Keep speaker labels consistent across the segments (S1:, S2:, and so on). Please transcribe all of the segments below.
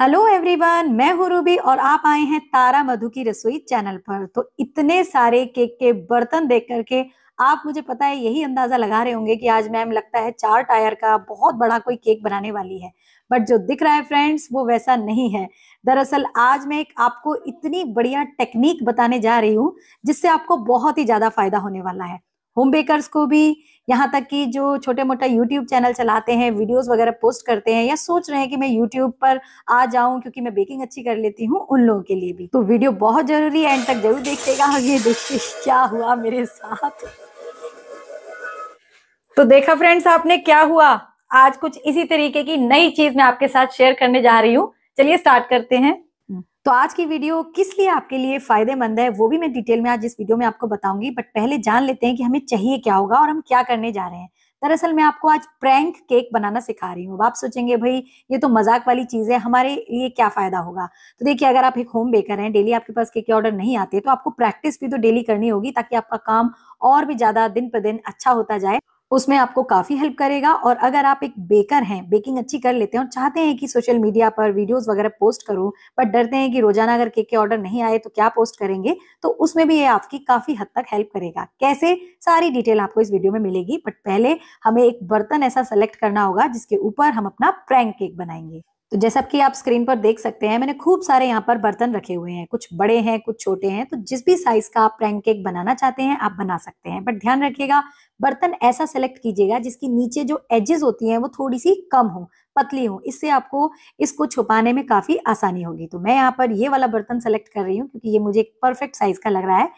S1: Hello everyone मैं हूं Ruby और आप आए हैं तारा मधु की रसोई चैनल पर तो इतने सारे केक के बर्तन देख करके आप मुझे पता है यही अंदाजा लगा रहे होंगे कि आज मैम लगता है चार टायर का बहुत बड़ा कोई केक बनाने वाली है बट जो दिख रहा है फ्रेंड्स वो वैसा नहीं है दरअसल आज मैं एक आपको इतनी बढ़िया टेक्निक बताने जा रही हूँ जिससे आपको बहुत ही ज्यादा फायदा होने वाला है होम बेकर्स को भी यहाँ तक कि जो छोटे मोटा यूट्यूब चैनल चलाते हैं वीडियोस वगैरह पोस्ट करते हैं या सोच रहे हैं कि मैं यूट्यूब पर आ जाऊं क्योंकि मैं बेकिंग अच्छी कर लेती हूँ उन लोगों के लिए भी तो वीडियो बहुत जरूरी है एंड तक जरूर देखिएगा ये देखिए क्या हुआ मेरे साथ तो देखा फ्रेंड्स आपने क्या हुआ आज कुछ इसी तरीके की नई चीज मैं आपके साथ शेयर करने जा रही हूँ चलिए स्टार्ट करते हैं तो आज की वीडियो किस लिए आपके लिए फायदेमंद है वो भी मैं डिटेल में आज इस वीडियो में आपको बताऊंगी बट पहले जान लेते हैं कि हमें चाहिए क्या होगा और हम क्या करने जा रहे हैं दरअसल मैं आपको आज प्रैंक केक बनाना सिखा रही हूँ आप सोचेंगे भाई ये तो मजाक वाली चीज़ है हमारे लिए क्या फ़ायदा होगा तो देखिए अगर आप एक होम बेकर हैं डेली आपके पास केक के ऑर्डर नहीं आते तो आपको प्रैक्टिस भी तो डेली करनी होगी ताकि आपका काम और भी ज़्यादा दिन पर दिन अच्छा होता जाए उसमें आपको काफ़ी हेल्प करेगा और अगर आप एक बेकर हैं बेकिंग अच्छी कर लेते हैं और चाहते हैं कि सोशल मीडिया पर वीडियोस वगैरह पोस्ट करूं बट डरते हैं कि रोजाना अगर केक के ऑर्डर नहीं आए तो क्या पोस्ट करेंगे तो उसमें भी ये आपकी काफ़ी हद तक हेल्प करेगा कैसे सारी डिटेल आपको इस वीडियो में मिलेगी बट पहले हमें एक बर्तन ऐसा सेलेक्ट करना होगा जिसके ऊपर हम अपना प्रैंक केक बनाएंगे तो जैसा कि आप स्क्रीन पर देख सकते हैं मैंने खूब सारे यहाँ पर बर्तन रखे हुए हैं कुछ बड़े हैं कुछ छोटे हैं तो जिस भी साइज का आप प्रैंक केक बनाना चाहते हैं आप बना सकते हैं बट ध्यान रखिएगा बर्तन ऐसा सेलेक्ट कीजिएगा जिसकी नीचे जो एजेस होती हैं वो थोड़ी सी कम हो पतली हो इससे आपको इसको छुपाने में काफी आसानी होगी तो मैं यहाँ पर ये वाला बर्तन सेलेक्ट कर रही हूँ क्योंकि ये मुझे परफेक्ट साइज का लग रहा है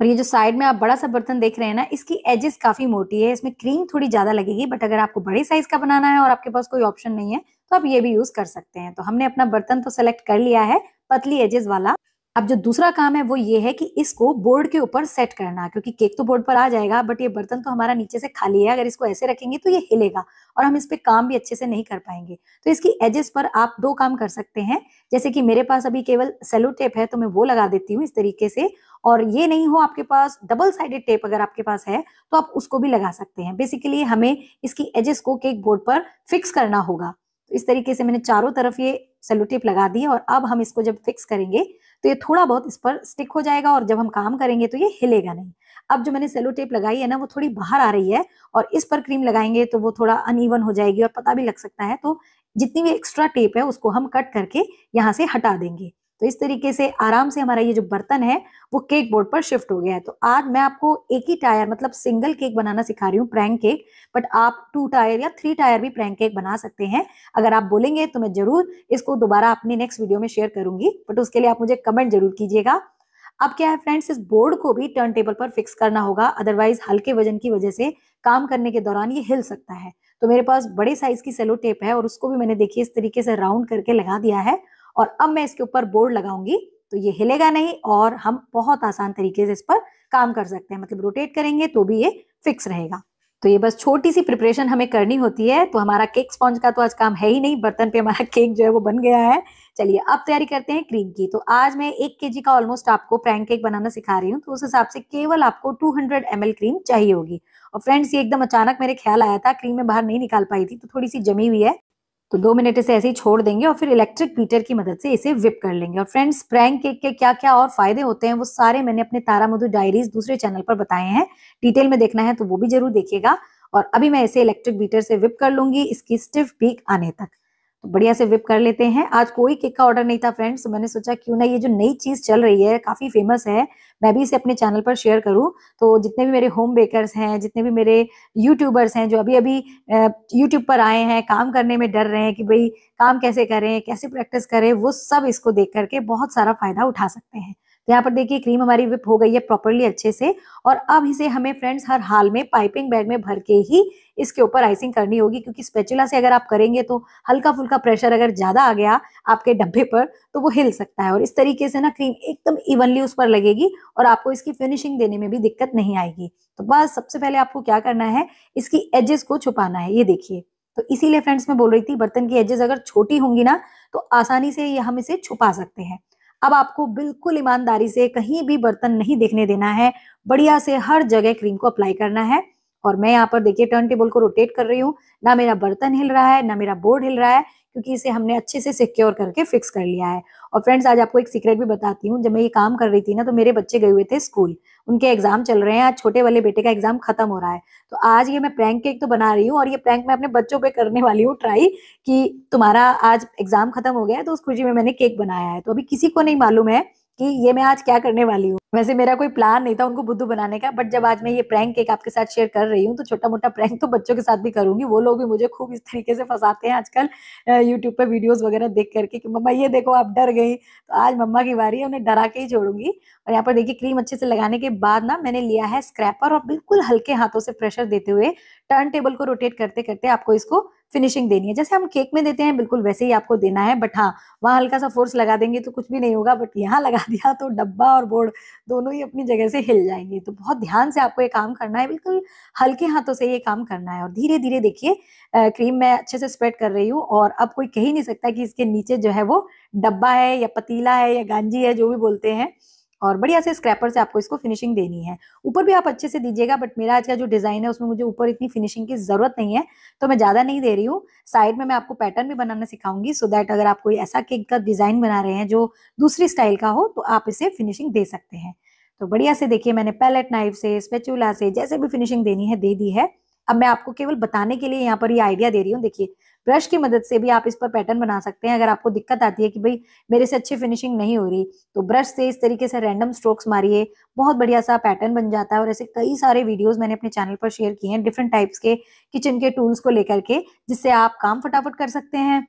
S1: और ये जो साइड में आप बड़ा सा बर्तन देख रहे हैं ना इसकी एजेस काफी मोटी है इसमें क्रीम थोड़ी ज्यादा लगेगी बट अगर आपको बड़े साइज का बनाना है और आपके पास कोई ऑप्शन नहीं है तो आप ये भी यूज कर सकते हैं तो हमने अपना बर्तन तो सेलेक्ट कर लिया है पतली एजेस वाला अब जो दूसरा काम है वो ये है कि इसको बोर्ड के ऊपर सेट करना क्योंकि केक तो बोर्ड पर आ जाएगा बट ये बर्तन तो हमारा नीचे से खाली है अगर इसको ऐसे रखेंगे तो ये हिलेगा और हम इस पर काम भी अच्छे से नहीं कर पाएंगे तो इसकी एजेस पर आप दो काम कर सकते हैं जैसे कि मेरे पास अभी केवल सेलो टेप है तो मैं वो लगा देती हूँ इस तरीके से और ये नहीं हो आपके पास डबल साइडेड टेप अगर आपके पास है तो आप उसको भी लगा सकते हैं बेसिकली हमें इसकी एजेस को केक बोर्ड पर फिक्स करना होगा तो इस तरीके से मैंने चारों तरफ ये सेलो टेप लगा दी और अब हम इसको जब फिक्स करेंगे तो ये थोड़ा बहुत इस पर स्टिक हो जाएगा और जब हम काम करेंगे तो ये हिलेगा नहीं अब जो मैंने सेलो टेप लगाई है ना वो थोड़ी बाहर आ रही है और इस पर क्रीम लगाएंगे तो वो थोड़ा अनइवन हो जाएगी और पता भी लग सकता है तो जितनी भी एक्स्ट्रा टेप है उसको हम कट करके यहाँ से हटा देंगे तो इस तरीके से आराम से हमारा ये जो बर्तन है वो केक बोर्ड पर शिफ्ट हो गया है तो आज मैं आपको एक ही टायर मतलब सिंगल केक बनाना सिखा रही हूँ प्रैंक केक बट आप टू टायर या थ्री टायर भी प्रैंक केक बना सकते हैं अगर आप बोलेंगे तो मैं जरूर इसको दोबारा अपनी नेक्स्ट वीडियो में शेयर करूंगी बट उसके लिए आप मुझे कमेंट जरूर कीजिएगा अब क्या है फ्रेंड्स इस बोर्ड को भी टर्न टेबल पर फिक्स करना होगा अदरवाइज हल्के वजन की वजह से काम करने के दौरान ये हिल सकता है तो मेरे पास बड़े साइज की सेलो टेप है और उसको भी मैंने देखिए इस तरीके से राउंड करके लगा दिया है और अब मैं इसके ऊपर बोर्ड लगाऊंगी तो ये हिलेगा नहीं और हम बहुत आसान तरीके से इस पर काम कर सकते हैं मतलब रोटेट करेंगे तो भी ये फिक्स रहेगा तो ये बस छोटी सी प्रिपरेशन हमें करनी होती है तो हमारा केक स्पॉन्ज का तो आज काम है ही नहीं बर्तन पे हमारा केक जो है वो बन गया है चलिए अब तैयारी करते हैं क्रीम की तो आज मैं एक के का ऑलमोस्ट आपको प्रैंक केक बनाना सिखा रही हूँ तो उस हिसाब से केवल आपको 200 हंड्रेड क्रीम चाहिए होगी और फ्रेंड्स ये एकदम अचानक मेरे ख्याल आया था क्रीम में बाहर नहीं निकाल पाई थी तो थोड़ी सी जमी हुई है तो दो मिनट इसे ऐसे ही छोड़ देंगे और फिर इलेक्ट्रिक बीटर की मदद से इसे विप कर लेंगे और फ्रेंड्स प्रैंक केक के क्या क्या और फायदे होते हैं वो सारे मैंने अपने तारा मधु डायरीज दूसरे चैनल पर बताए हैं डिटेल में देखना है तो वो भी जरूर देखिएगा और अभी मैं इसे इलेक्ट्रिक बीटर से विप कर लूंगी इसकी स्टिफ पीक आने तक तो बढ़िया से विप कर लेते हैं आज कोई केक का ऑर्डर नहीं था फ्रेंड्स तो मैंने सोचा क्यों ना ये जो नई चीज़ चल रही है काफ़ी फेमस है मैं भी इसे अपने चैनल पर शेयर करूं तो जितने भी मेरे होम बेकर्स हैं जितने भी मेरे यूट्यूबर्स हैं जो अभी अभी यूट्यूब पर आए हैं काम करने में डर रहे हैं कि भाई काम कैसे करें कैसे प्रैक्टिस करें वो सब इसको देख करके बहुत सारा फ़ायदा उठा सकते हैं यहाँ पर देखिए क्रीम हमारी विप हो गई है प्रॉपरली अच्छे से और अब इसे हमें फ्रेंड्स हर हाल में पाइपिंग बैग में भर के ही इसके ऊपर आइसिंग करनी होगी क्योंकि स्पेचुला से अगर आप करेंगे तो हल्का फुल्का प्रेशर अगर ज़्यादा आ गया आपके डब्बे पर तो वो हिल सकता है और इस तरीके से ना क्रीम एकदम इवनली उस पर लगेगी और आपको इसकी फिनिशिंग देने में भी दिक्कत नहीं आएगी तो बस सबसे पहले आपको क्या करना है इसकी एजेस को छुपाना है ये देखिए तो इसीलिए फ्रेंड्स मैं बोल रही थी बर्तन की एजेस अगर छोटी होंगी ना तो आसानी से ये हम इसे छुपा सकते हैं अब आपको बिल्कुल ईमानदारी से कहीं भी बर्तन नहीं देखने देना है बढ़िया से हर जगह क्रीम को अप्लाई करना है और मैं यहाँ पर देखिए टर्न टेबल को रोटेट कर रही हूँ ना मेरा बर्तन हिल रहा है ना मेरा बोर्ड हिल रहा है क्योंकि इसे हमने अच्छे से सिक्योर करके फिक्स कर लिया है और फ्रेंड्स आज आपको एक सीक्रेट भी बताती हूँ जब मैं ये काम कर रही थी ना तो मेरे बच्चे गए हुए थे स्कूल उनके एग्जाम चल रहे हैं आज छोटे वाले बेटे का एग्जाम खत्म हो रहा है तो आज ये मैं प्रैंक केक तो बना रही हूँ और ये प्रैंक मैं अपने बच्चों पे करने वाली हूँ ट्राई कि तुम्हारा आज एग्जाम खत्म हो गया है तो उस खुशी में मैंने केक बनाया है तो अभी किसी को नहीं मालूम है कि ये मैं आज क्या करने वाली हूँ वैसे मेरा कोई प्लान नहीं था उनको बुद्धू बनाने का बट जब आज मैं ये प्रैंक एक आपके साथ शेयर कर रही हूँ तो छोटा मोटा प्रैंक तो बच्चों के साथ भी करूंगी वो लोग भी मुझे खूब इस तरीके से फंसाते हैं आजकल यूट्यूब पर वीडियोज वगैरह देख करके कि मम्मा ये देखो आप डर गई तो आज मम्मा की बारी है उन्हें डरा के ही छोड़ूंगी और यहाँ पर देखिए क्रीम अच्छे से लगाने के बाद ना मैंने लिया है स्क्रैपर और बिल्कुल हल्के हाथों से प्रेशर देते हुए टर्न टेबल को रोटेट करते करते आपको इसको फिनिशिंग देनी है जैसे हम केक में देते हैं बिल्कुल वैसे ही आपको देना है बट हाँ वहाँ हल्का सा फोर्स लगा देंगे तो कुछ भी नहीं होगा बट यहाँ लगा दिया तो डब्बा और बोर्ड दोनों ही अपनी जगह से हिल जाएंगे तो बहुत ध्यान से आपको ये काम करना है बिल्कुल हल्के हाथों से ये काम करना है और धीरे धीरे देखिए क्रीम मैं अच्छे से स्प्रेड कर रही हूँ और अब कोई कह ही नहीं सकता कि इसके नीचे जो है वो डब्बा है या पतीला है या गांजी है जो भी बोलते हैं और बढ़िया से स्क्रैपर से आपको इसको फिनिशिंग देनी है ऊपर भी आप अच्छे से दीजिएगा बट मेरा आज का जो डिज़ाइन है उसमें मुझे ऊपर इतनी फिनिशिंग की ज़रूरत नहीं है तो मैं ज़्यादा नहीं दे रही हूँ साइड में मैं आपको पैटर्न भी बनाना सिखाऊंगी सो दैट अगर आप कोई ऐसा केक का डिज़ाइन बना रहे हैं जो दूसरी स्टाइल का हो तो आप इसे फिनिशिंग दे सकते हैं तो बढ़िया से देखिए मैंने पैलेट नाइफ से स्पेचुला से जैसे भी फिनिशिंग देनी है दे दी है अब मैं आपको केवल बताने के लिए यहाँ पर ये आइडिया दे रही हूँ देखिए ब्रश की मदद से भी आप इस पर पैटर्न बना सकते हैं अगर आपको दिक्कत आती है कि भाई मेरे से अच्छी फिनिशिंग नहीं हो रही तो ब्रश से इस तरीके से रैंडम स्ट्रोक्स मारिए बहुत बढ़िया सा पैटर्न बन जाता है और ऐसे कई सारे वीडियोज मैंने अपने चैनल पर शेयर किए हैं डिफरेंट टाइप्स के किचन के टूल्स को लेकर के जिससे आप काम फटाफट कर सकते हैं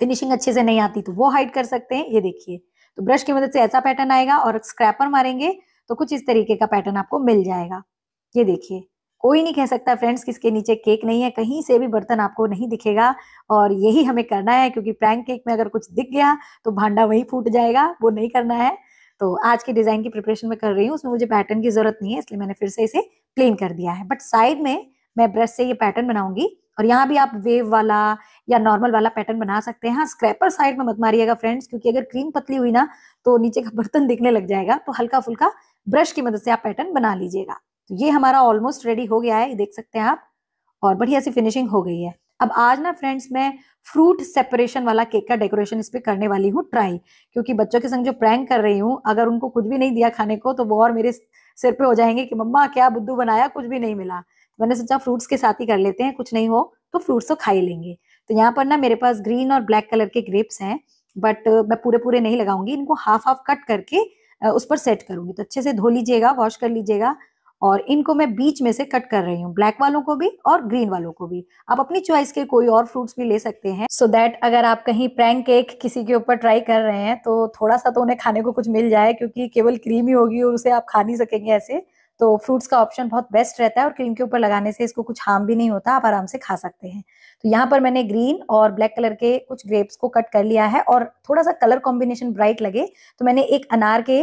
S1: फिनिशिंग अच्छे से नहीं आती तो वो हाइड कर सकते हैं ये देखिए तो ब्रश की मदद से ऐसा पैटर्न आएगा और स्क्रैपर मारेंगे तो कुछ इस तरीके का पैटर्न आपको मिल जाएगा ये देखिए कोई नहीं कह सकता फ्रेंड्स किसके नीचे केक नहीं है कहीं से भी बर्तन आपको नहीं दिखेगा और यही हमें करना है क्योंकि प्रैंक केक में अगर कुछ दिख गया तो भांडा वही फूट जाएगा वो नहीं करना है तो आज के डिज़ाइन की प्रिपरेशन में कर रही हूँ उसमें मुझे पैटर्न की ज़रूरत नहीं है इसलिए मैंने फिर से इसे प्लेन कर दिया है बट साइड में मैं ब्रश से ये पैटर्न बनाऊंगी और यहाँ भी आप वेव वाला या नॉर्मल वाला पैटर्न बना सकते हैं हाँ स्क्रैपर साइड में मत मारिएगा फ्रेंड्स क्योंकि अगर क्रीम पतली हुई ना तो नीचे का बर्तन दिखने लग जाएगा तो हल्का फुल्का ब्रश की मदद से आप पैटर्न बना लीजिएगा तो ये हमारा ऑलमोस्ट रेडी हो गया है देख सकते हैं आप और बढ़िया सी फिनिशिंग हो गई है अब आज ना फ्रेंड्स मैं फ्रूट सेपरेशन वाला केक का डेकोरेशन इस पर करने वाली हूँ ट्राई क्योंकि बच्चों के संग जो प्रैंक कर रही हूँ अगर उनको कुछ भी नहीं दिया खाने को तो वो और मेरे सिर पे हो जाएंगे कि मम्मा क्या बुद्धू बनाया कुछ भी नहीं मिला तो मैंने सोचा फ्रूट्स के साथ ही कर लेते हैं कुछ नहीं हो तो फ्रूट्स तो खा ही लेंगे तो यहाँ पर ना मेरे पास ग्रीन और ब्लैक कलर के ग्रेप्स हैं बट मैं पूरे पूरे नहीं लगाऊंगी इनको हाफ हाफ कट करके उस पर सेट करूंगी तो अच्छे से धो लीजिएगा वॉश कर लीजिएगा और इनको मैं बीच में से कट कर रही हूँ ब्लैक वालों को भी और ग्रीन वालों को भी आप अपनी चॉइस के कोई और फ्रूट्स भी ले सकते हैं सो so दैट अगर आप कहीं प्रैंक केक किसी के ऊपर ट्राई कर रहे हैं तो थोड़ा सा तो उन्हें खाने को कुछ मिल जाए क्योंकि केवल क्रीम ही होगी और उसे आप खा नहीं सकेंगे ऐसे तो फ्रूट्स का ऑप्शन बहुत बेस्ट रहता है और क्रीम के ऊपर लगाने से इसको कुछ हार्म भी नहीं होता आप आराम से खा सकते हैं तो यहाँ पर मैंने ग्रीन और ब्लैक कलर के कुछ ग्रेप्स को कट कर लिया है और थोड़ा सा कलर कॉम्बिनेशन ब्राइट लगे तो मैंने एक अनार के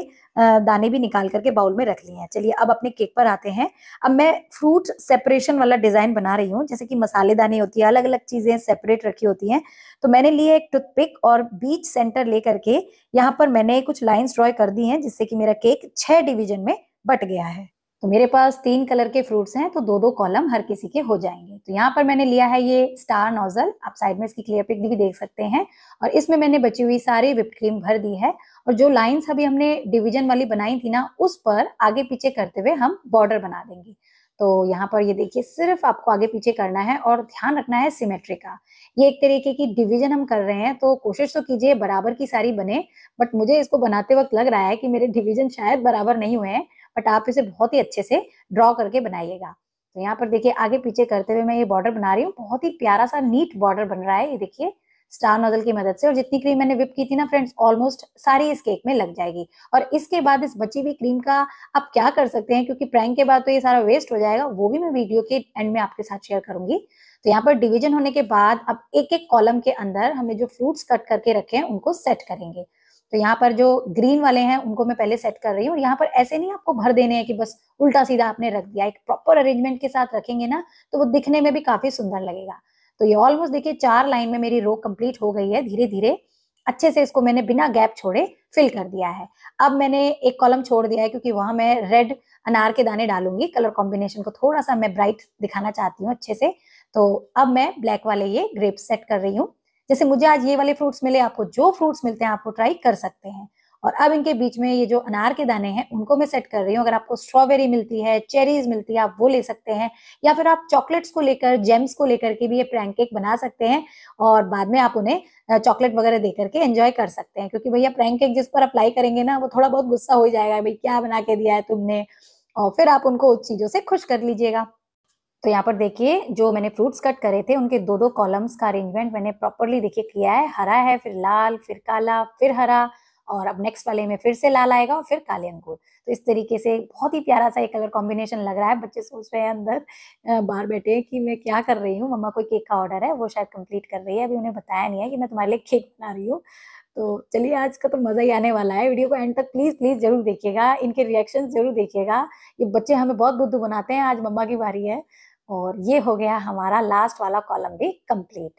S1: दाने भी निकाल करके बाउल में रख लिए हैं चलिए अब अपने केक पर आते हैं अब मैं फ्रूट सेपरेशन वाला डिजाइन बना रही हूँ जैसे कि मसाले दाने होती है अलग अलग चीजें सेपरेट रखी होती हैं तो मैंने लिए एक टूथपिक और बीच सेंटर ले करके यहाँ पर मैंने कुछ लाइन्स ड्रॉ कर दी हैं जिससे कि मेरा केक छह डिविजन में बट गया है तो मेरे पास तीन कलर के फ्रूट्स हैं तो दो दो कॉलम हर किसी के हो जाएंगे तो यहाँ पर मैंने लिया है ये स्टार नोजल आप साइड में इसकी क्लियर पिक भी देख सकते हैं और इसमें मैंने बची हुई सारी विप क्रीम भर दी है और जो लाइंस अभी हमने डिवीजन वाली बनाई थी ना उस पर आगे पीछे करते हुए हम बॉर्डर बना देंगे तो यहाँ पर ये देखिए सिर्फ आपको आगे पीछे करना है और ध्यान रखना है सिमेट्री का ये एक तरीके की डिवीजन हम कर रहे हैं तो कोशिश तो कीजिए बराबर की सारी बने बट मुझे इसको बनाते वक्त लग रहा है कि मेरे डिवीजन शायद बराबर नहीं हुए हैं बट आप इसे बहुत ही अच्छे से ड्रॉ करके बनाइएगा तो यहाँ पर देखिए आगे पीछे करते हुए मैं ये बॉर्डर बना रही हूँ बहुत ही प्यारा सा नीट बॉर्डर बन रहा है ये देखिए स्टार नोजल की मदद से और जितनी क्रीम मैंने विप की थी ना फ्रेंड्स ऑलमोस्ट सारी इस केक में लग जाएगी और इसके बाद इस बची हुई क्रीम का आप क्या कर सकते हैं क्योंकि प्रैंक के बाद तो ये सारा वेस्ट हो जाएगा वो भी मैं वीडियो के एंड में आपके साथ शेयर करूंगी तो यहाँ पर डिवीजन होने के बाद अब एक एक कॉलम के अंदर हमने जो फ्रूट्स कट करके रखे हैं उनको सेट करेंगे तो यहाँ पर जो ग्रीन वाले हैं उनको मैं पहले सेट कर रही हूँ और यहाँ पर ऐसे नहीं आपको भर देने हैं कि बस उल्टा सीधा आपने रख दिया एक प्रॉपर अरेंजमेंट के साथ रखेंगे ना तो वो दिखने में भी काफी सुंदर लगेगा तो ये ऑलमोस्ट देखिए चार लाइन में मेरी रो कंप्लीट हो गई है धीरे धीरे अच्छे से इसको मैंने बिना गैप छोड़े फिल कर दिया है अब मैंने एक कॉलम छोड़ दिया है क्योंकि वहां मैं रेड अनार के दाने डालूंगी कलर कॉम्बिनेशन को थोड़ा सा मैं ब्राइट दिखाना चाहती हूँ अच्छे से तो अब मैं ब्लैक वाले ये ग्रेप सेट कर रही हूँ जैसे मुझे आज ये वाले फ्रूट्स मिले आपको जो फ्रूट्स मिलते हैं आप वो ट्राई कर सकते हैं और अब इनके बीच में ये जो अनार के दाने हैं उनको मैं सेट कर रही हूँ अगर आपको स्ट्रॉबेरी मिलती है चेरीज मिलती है आप वो ले सकते हैं या फिर आप चॉकलेट्स को लेकर जेम्स को लेकर के भी ये प्रैंक केक बना सकते हैं और बाद में आप उन्हें चॉकलेट वगैरह दे करके एंजॉय कर सकते हैं क्योंकि भैया प्रैंक केक जिस पर अप्लाई करेंगे ना वो थोड़ा बहुत गुस्सा हो जाएगा भाई क्या बना के दिया है तुमने और फिर आप उनको उस चीज़ों से खुश कर लीजिएगा तो यहाँ पर देखिए जो मैंने फ्रूट्स कट करे थे उनके दो दो कॉलम्स का अरेंजमेंट मैंने प्रॉपरली देखिए किया है हरा है फिर लाल फिर काला फिर हरा और अब नेक्स्ट वाले में फिर से लाल आएगा और फिर काले अंगूर तो इस तरीके से बहुत ही प्यारा सा एक कलर कॉम्बिनेशन लग रहा है बच्चे सोच रहे हैं अंदर बाहर बैठे कि मैं क्या कर रही हूँ मम्मा कोई केक का ऑर्डर है वो शायद कंप्लीट कर रही है अभी उन्हें बताया नहीं है कि मैं तुम्हारे लिए केक बना रही हूँ तो चलिए आज का तो मज़ा ही आने वाला है वीडियो को एंड तक प्लीज़ प्लीज़ जरूर देखिएगा इनके रिएक्शन जरूर देखिएगा ये बच्चे हमें बहुत बुद्धू बनाते हैं आज मम्मा की बारी है और ये हो गया हमारा लास्ट वाला कॉलम भी कंप्लीट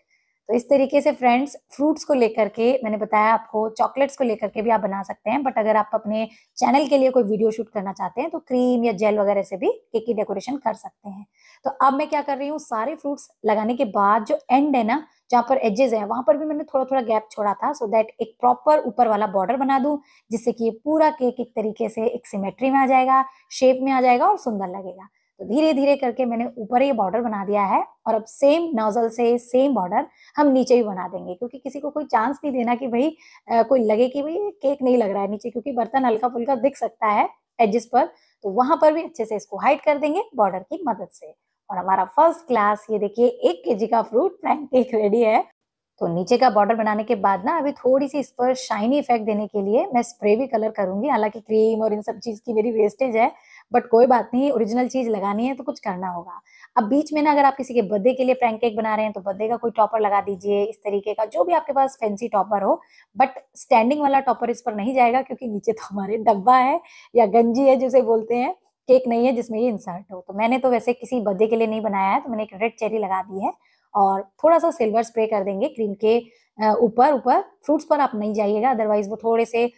S1: तो इस तरीके से फ्रेंड्स फ्रूट्स को लेकर के मैंने बताया आपको चॉकलेट्स को लेकर के भी आप बना सकते हैं बट अगर आप अपने चैनल के लिए कोई वीडियो शूट करना चाहते हैं तो क्रीम या जेल वगैरह से भी केक की डेकोरेशन कर सकते हैं तो अब मैं क्या कर रही हूँ सारे फ्रूट्स लगाने के बाद जो एंड है ना जहाँ पर एजेस हैं वहां पर भी मैंने थोड़ा थोड़ा गैप छोड़ा था सो so दैट एक प्रॉपर ऊपर वाला बॉर्डर बना दू जिससे कि ये पूरा केक एक तरीके से एक सिमेट्री में आ जाएगा शेप में आ जाएगा और सुंदर लगेगा तो धीरे धीरे करके मैंने ऊपर ये बॉर्डर बना दिया है और अब सेम नोजल से सेम बॉर्डर हम नीचे भी बना देंगे क्योंकि किसी को कोई चांस नहीं देना कि भाई आ, कोई लगे कि भाई केक नहीं लग रहा है नीचे क्योंकि बर्तन हल्का फुल्का दिख सकता है एजिस पर तो वहां पर भी अच्छे से इसको हाइड कर देंगे बॉर्डर की मदद से और हमारा फर्स्ट क्लास ये देखिए एक के का फ्रूट फ्रैंक केक रेडी है तो नीचे का बॉर्डर बनाने के बाद ना अभी थोड़ी सी इस पर शाइनी इफेक्ट देने के लिए मैं स्प्रे भी कलर करूंगी हालांकि क्रीम और इन सब चीज की मेरी वेस्टेज है बट कोई बात नहीं ओरिजिनल चीज लगानी है तो कुछ करना होगा अब बीच में ना अगर आप किसी के बर्थडे के लिए प्रैंक केक बना रहे हैं तो बर्थडे का कोई टॉपर लगा दीजिए इस तरीके का जो भी आपके पास फैंसी टॉपर हो बट स्टैंडिंग वाला टॉपर इस पर नहीं जाएगा क्योंकि नीचे तो हमारे डब्बा है या गंजी है जिसे बोलते हैं केक नहीं है जिसमें ये इंसर्ट हो तो मैंने तो वैसे किसी बर्थडे के लिए नहीं बनाया है तो मैंने एक रेड चेरी लगा दी है और थोड़ा सा सिल्वर स्प्रे कर देंगे क्रीम के ऊपर ऊपर फ्रूट्स पर आप नहीं जाइएगा अदरवाइज वो थोड़े से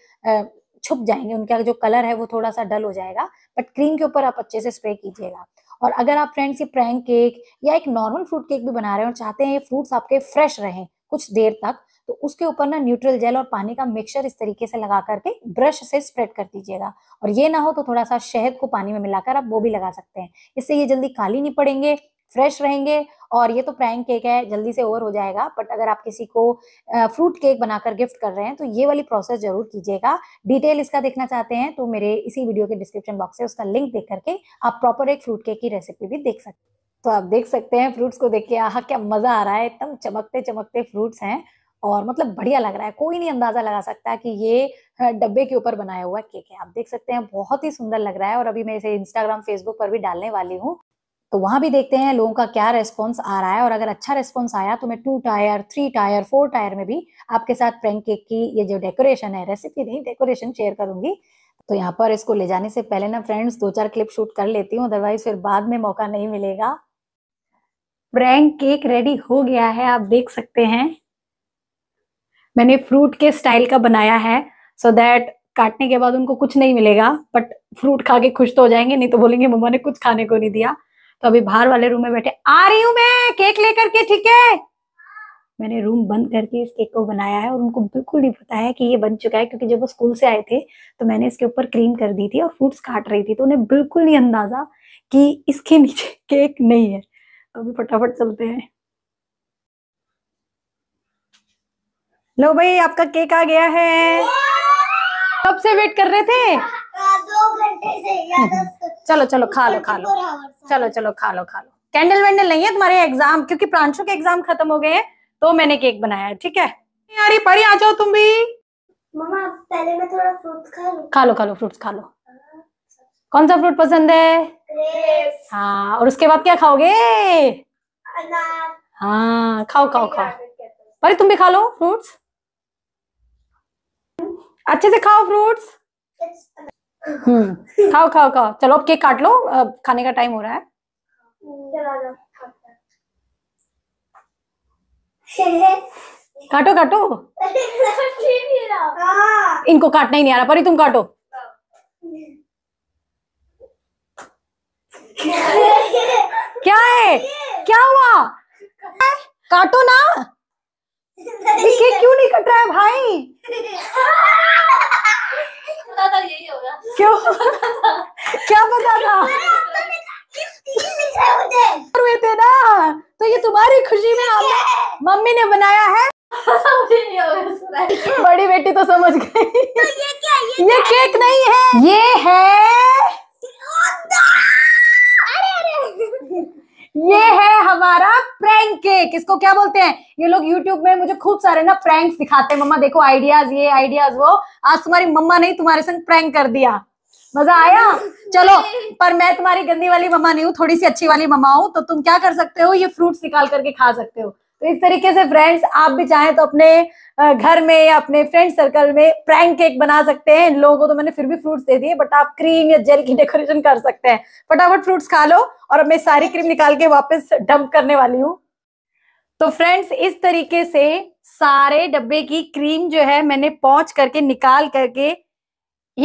S1: छुप जाएंगे उनका जो कलर है वो थोड़ा सा डल हो जाएगा बट क्रीम के ऊपर आप अच्छे से स्प्रे कीजिएगा और अगर आप फ्रेंड्स ये प्रैंक केक या एक नॉर्मल फ्रूट केक भी बना रहे हैं और चाहते हैं ये फ्रूट्स आपके फ्रेश रहें कुछ देर तक तो उसके ऊपर ना न्यूट्रल जेल और पानी का मिक्सचर इस तरीके से लगा करके ब्रश से स्प्रेड कर दीजिएगा और ये ना हो तो थोड़ा सा शहद को पानी में मिलाकर आप वो भी लगा सकते हैं इससे ये जल्दी काली नहीं पड़ेंगे फ्रेश रहेंगे और ये तो प्रैंक केक है जल्दी से ओवर हो जाएगा बट अगर आप किसी को फ्रूट केक बनाकर गिफ्ट कर रहे हैं तो ये वाली प्रोसेस जरूर कीजिएगा डिटेल इसका देखना चाहते हैं तो मेरे इसी वीडियो के डिस्क्रिप्शन बॉक्स से उसका लिंक देख करके आप प्रॉपर एक फ्रूट केक की रेसिपी भी देख सकते हैं तो आप देख सकते हैं फ्रूट्स को देख के आह क्या मजा आ रहा है एकदम चमकते चमकते फ्रूट्स हैं और मतलब बढ़िया लग रहा है कोई नहीं अंदाजा लगा सकता कि ये डब्बे के ऊपर बनाया हुआ केक है आप देख सकते हैं बहुत ही सुंदर लग रहा है और अभी मैं इसे इंस्टाग्राम फेसबुक पर भी डालने वाली हूँ तो वहां भी देखते हैं लोगों का क्या रेस्पॉन्स आ रहा है और अगर अच्छा रेस्पॉन्स आया तो मैं two tier three tier four tier में भी आपके साथ प्रैंक केक की ये जो डेकोरेशन है रेसिपी नहीं डेकोरेशन शेयर करूंगी तो यहाँ पर इसको ले जाने से पहले ना फ्रेंड्स दो चार क्लिप शूट कर लेती हूँ अदरवाइज फिर बाद में मौका नहीं मिलेगा प्रैंक केक रेडी हो गया है आप देख सकते हैं मैंने फ्रूट के स्टाइल का बनाया है सो so दैट काटने के बाद उनको कुछ नहीं मिलेगा बट फ्रूट खा के खुश तो हो जाएंगे नहीं तो बोलेंगे मम्मा ने कुछ खाने को नहीं दिया तो अभी बाहर वाले रूम में बैठे आ रही हूँ मैं केक लेकर के ठीक है मैंने रूम बंद करके इस केक को बनाया है और उनको बिल्कुल नहीं पता है कि ये बन चुका है क्योंकि जब वो स्कूल से आए थे तो मैंने इसके ऊपर क्रीम कर दी थी और फ्रूट्स काट रही थी तो उन्हें बिल्कुल नहीं अंदाजा कि इसके नीचे केक नहीं है तो अभी फटाफट चलते हैं लो भाई आपका केक आ गया है कब से वेट कर रहे थे चलो चलो खा लो खा लो चलो चलो खा लो खा लो कैंडल वैंडल नहीं है तुम्हारे एग्जाम क्योंकि प्रांशु के एग्जाम खत्म हो गए हैं तो मैंने केक बनाया है ठीक है यारी परी आ जाओ तुम भी मम्मा पहले मैं थोड़ा फ्रूट्स खा लूं खा लो खा लो फ्रूट्स खा लो कौन सा फ्रूट पसंद है हाँ और उसके बाद क्या खाओगे हाँ खाओ खाओ खाओ परी तुम भी खा लो फ्रूट्स अच्छे से खाओ फ्रूट्स हम्म खाओ खाओ खाओ चलो अब केक काट लो अब खाने का टाइम हो रहा है काटो काटो इनको काटना ही नहीं आ रहा परी तुम काटो क्या है क्या हुआ काटो ना ये क्यों नहीं कट रहा है भाई पता था यही होगा क्यों क्या पता था हुए थे ना तो ये तुम्हारी खुशी में आपने मम्मी ने बनाया है बड़ी बेटी तो समझ गई तो ये, क्या, ये, ये केक नहीं है ये है
S2: ये है हमारा
S1: प्रैंक केक इसको क्या बोलते हैं ये लोग यूट्यूब में मुझे खूब सारे ना प्रैंक्स दिखाते हैं मम्मा देखो आइडियाज ये आइडियाज वो आज तुम्हारी मम्मा ने तुम्हारे संग प्रैंक कर दिया मजा आया चलो पर मैं तुम्हारी गंदी वाली मम्मा नहीं हूँ थोड़ी सी अच्छी वाली मम्मा हूँ तो तुम क्या कर सकते हो ये फ्रूट्स निकाल करके खा सकते हो तो इस तरीके से फ्रेंड्स आप भी चाहें तो अपने घर में या अपने फ्रेंड सर्कल में प्रैंक केक बना सकते हैं इन लोगों को तो मैंने फिर भी फ्रूट्स दे दिए बट आप क्रीम या जेल की डेकोरेशन कर सकते हैं फटाफट फ्रूट्स खा लो और अब मैं सारी क्रीम निकाल के वापस डंप करने वाली हूँ तो फ्रेंड्स इस तरीके से सारे डब्बे की क्रीम जो है मैंने पहुंच करके निकाल करके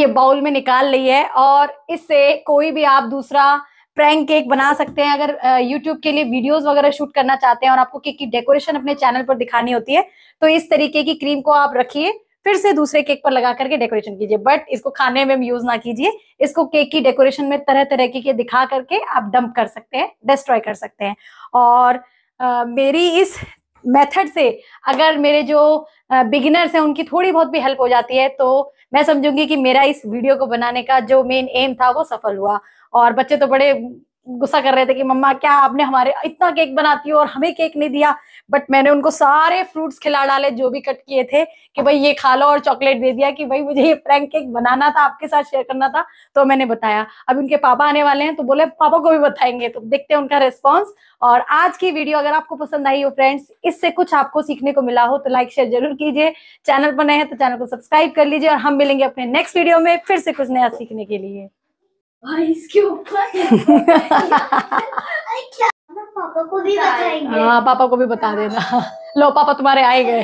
S1: ये बाउल में निकाल ली है और इससे कोई भी आप दूसरा प्रैंक केक बना सकते हैं अगर यूट्यूब के लिए वीडियोस वगैरह शूट करना चाहते हैं और आपको केक की डेकोरेशन अपने चैनल पर दिखानी होती है तो इस तरीके की क्रीम को आप रखिए फिर से दूसरे केक पर लगा करके डेकोरेशन कीजिए बट इसको खाने में यूज ना कीजिए इसको केक की डेकोरेशन में तरह तरह की के दिखा करके आप डंप कर सकते हैं डिस्ट्रॉय कर सकते हैं और आ, मेरी इस मेथड से अगर मेरे जो बिगिनर्स हैं उनकी थोड़ी बहुत भी हेल्प हो जाती है तो मैं समझूंगी कि मेरा इस वीडियो को बनाने का जो मेन एम था वो सफल हुआ और बच्चे तो बड़े गुस्सा कर रहे थे कि मम्मा क्या आपने हमारे इतना केक बनाती हो और हमें केक नहीं दिया बट मैंने उनको सारे फ्रूट्स खिला डाले जो भी कट किए थे कि भाई ये खा लो और चॉकलेट दे दिया कि भाई मुझे ये फ्रैंक केक बनाना था आपके साथ शेयर करना था तो मैंने बताया अब उनके पापा आने वाले हैं तो बोले पापा को भी बताएंगे तो देखते हैं उनका रिस्पॉन्स और आज की वीडियो अगर आपको पसंद आई हो फ्रेंड्स इससे कुछ आपको सीखने को मिला हो तो लाइक शेयर जरूर कीजिए चैनल पर नए हैं तो चैनल को सब्सक्राइब कर लीजिए और हम मिलेंगे अपने नेक्स्ट वीडियो में फिर से कुछ नया सीखने के लिए और हाँ, इसके ऊपर हाँ पापा को भी बता हाँ। देना लो पापा तुम्हारे आए गए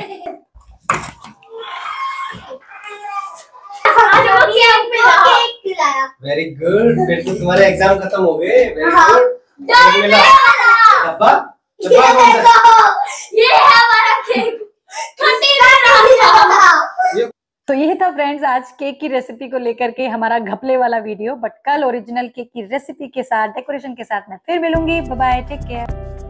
S1: वेरी हाँ, गुड फिर तो तुम्हारे एग्जाम खत्म हो गए ये हमारा केक तो ये था फ्रेंड्स आज केक की रेसिपी को लेकर के हमारा घपले वाला वीडियो बट कल ओरिजिनल केक की रेसिपी के साथ डेकोरेशन के साथ मैं फिर मिलूंगी बाय टेक केयर